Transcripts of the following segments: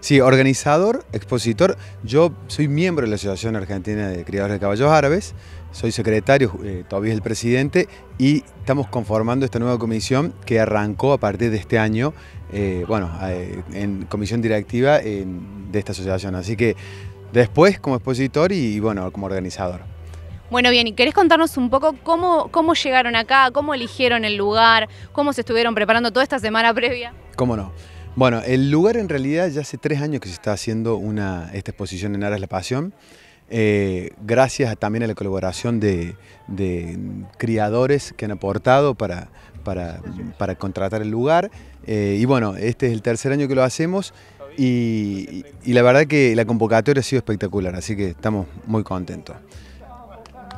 Sí, organizador, expositor. Yo soy miembro de la Asociación Argentina de Criadores de Caballos Árabes, soy secretario, eh, todavía es el presidente, y estamos conformando esta nueva comisión que arrancó a partir de este año, eh, bueno, eh, en comisión directiva de esta asociación. Así que después como expositor y, bueno, como organizador. Bueno, bien, ¿y querés contarnos un poco cómo, cómo llegaron acá, cómo eligieron el lugar, cómo se estuvieron preparando toda esta semana previa? Cómo no. Bueno, el lugar en realidad ya hace tres años que se está haciendo una, esta exposición en Aras la Pasión. Eh, gracias también a la colaboración de, criadores que han aportado para, contratar el lugar. Eh, y bueno, este es el tercer año que lo hacemos y la verdad que la convocatoria ha sido espectacular, así que estamos muy contentos.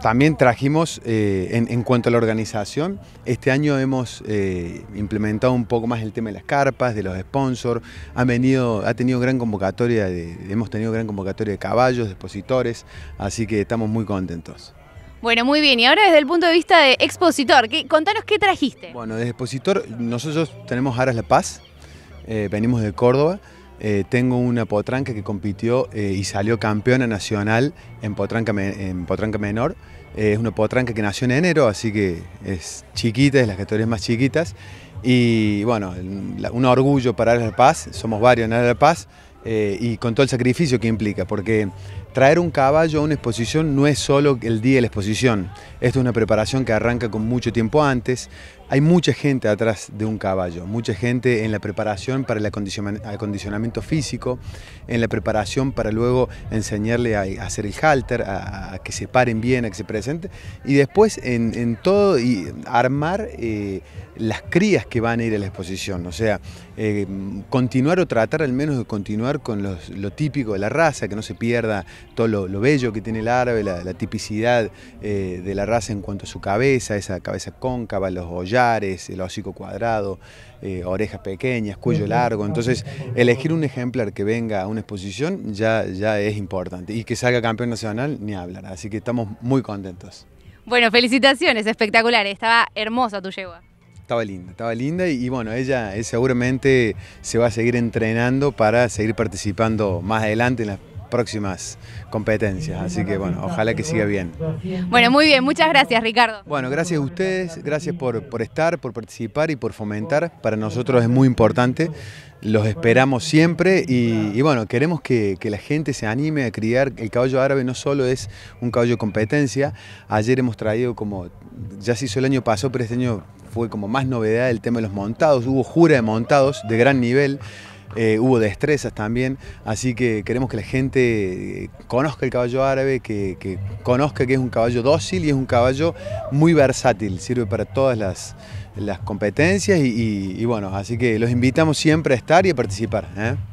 También trajimos, eh, en, cuanto a la organización, este año hemos eh, implementado un poco más el tema de las carpas, de los sponsors, ha, venido, ha tenido gran convocatoria, hemos tenido gran convocatoria de caballos, de expositores, así que estamos muy contentos. Bueno, muy bien. Y ahora desde el punto de vista de expositor, contanos qué trajiste. Bueno, de expositor nosotros tenemos Aras La Paz, eh, venimos de Córdoba, eh, tengo una potranca que compitió eh, y salió campeona nacional en potranca, en potranca menor. Eh, es una potranca que nació en enero, así que es chiquita, es de las categorías más chiquitas. Y bueno, un orgullo para La Paz, somos varios en La Paz, eh, y con todo el sacrificio que implica, porque traer un caballo a una exposición no es solo el día de la exposición, esto es una preparación que arranca con mucho tiempo antes, hay mucha gente atrás de un caballo, mucha gente en la preparación para el acondicionamiento físico, en la preparación para luego enseñarle a hacer el halter, a, que se paren bien, a que se presente, y después en, todo y armar eh, las crías que van a ir a la exposición, o sea, eh, continuar o tratar al menos de continuar con lo típico de la raza, que no se pierda todo lo, bello que tiene el árabe, la, tipicidad eh, de la raza en cuanto a su cabeza, esa cabeza cóncava, los hollares, el hocico cuadrado, eh, orejas pequeñas, cuello largo. Entonces, elegir un ejemplar que venga a una exposición ya, ya es importante. Y que salga campeón nacional, ni hablar. Así que estamos muy contentos. Bueno, felicitaciones, espectacular. Estaba hermosa tu yegua estaba linda, estaba linda y, bueno, ella eh, seguramente se va a seguir entrenando para seguir participando más adelante en las próximas competencias. Así que bueno, ojalá que siga bien. Bueno, muy bien, muchas gracias Ricardo. Bueno, gracias a ustedes, gracias por, estar, por participar y por fomentar. Para nosotros es muy importante. Los esperamos siempre y, bueno, queremos que, que, la gente se anime a criar. El caballo árabe no solo es un caballo competencia. Ayer hemos traído como, ya se hizo el año pasado, pero este año fue como más novedad el tema de los montados, hubo jura de montados de gran nivel. Eh, hubo destrezas también, así que queremos que la gente eh, conozca el caballo árabe, que, conozca que es un caballo dócil y es un caballo muy versátil, sirve para todas las, competencias y, bueno, así que los invitamos siempre a estar y a participar. ¿eh?